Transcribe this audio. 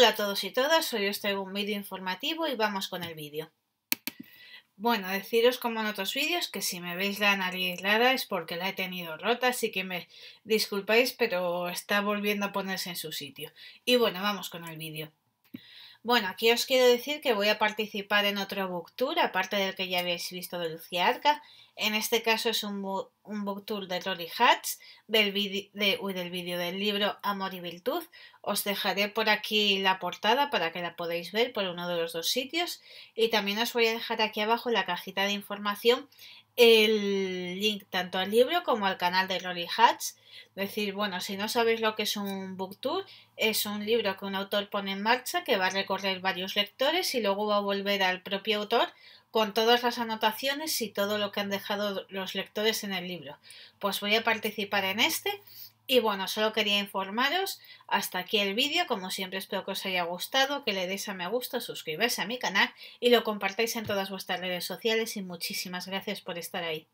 Hola a todos y todas, hoy os este traigo un vídeo informativo y vamos con el vídeo. Bueno, deciros como en otros vídeos que si me veis la nariz aislada es porque la he tenido rota, así que me disculpáis, pero está volviendo a ponerse en su sitio. Y bueno, vamos con el vídeo. Bueno, aquí os quiero decir que voy a participar en otro book tour, aparte del que ya habéis visto de Lucía Arca. En este caso es un, book, tour de Rolly Hats, del vídeo del, del libro Amor y Virtud. Os dejaré por aquí la portada para que la podáis ver por uno de los dos sitios y también os voy a dejar aquí abajo en la cajita de información el link tanto al libro como al canal de Rory Hatch. Decir, bueno, si no sabéis lo que es un book tour, es un libro que un autor pone en marcha que va a recorrer varios lectores y luego va a volver al propio autor con todas las anotaciones y todo lo que han dejado los lectores en el libro. Pues voy a participar en este y bueno, solo quería informaros, hasta aquí el vídeo, como siempre espero que os haya gustado, que le deis a me gusta, suscribáis a mi canal y lo compartáis en todas vuestras redes sociales y muchísimas gracias por estar ahí.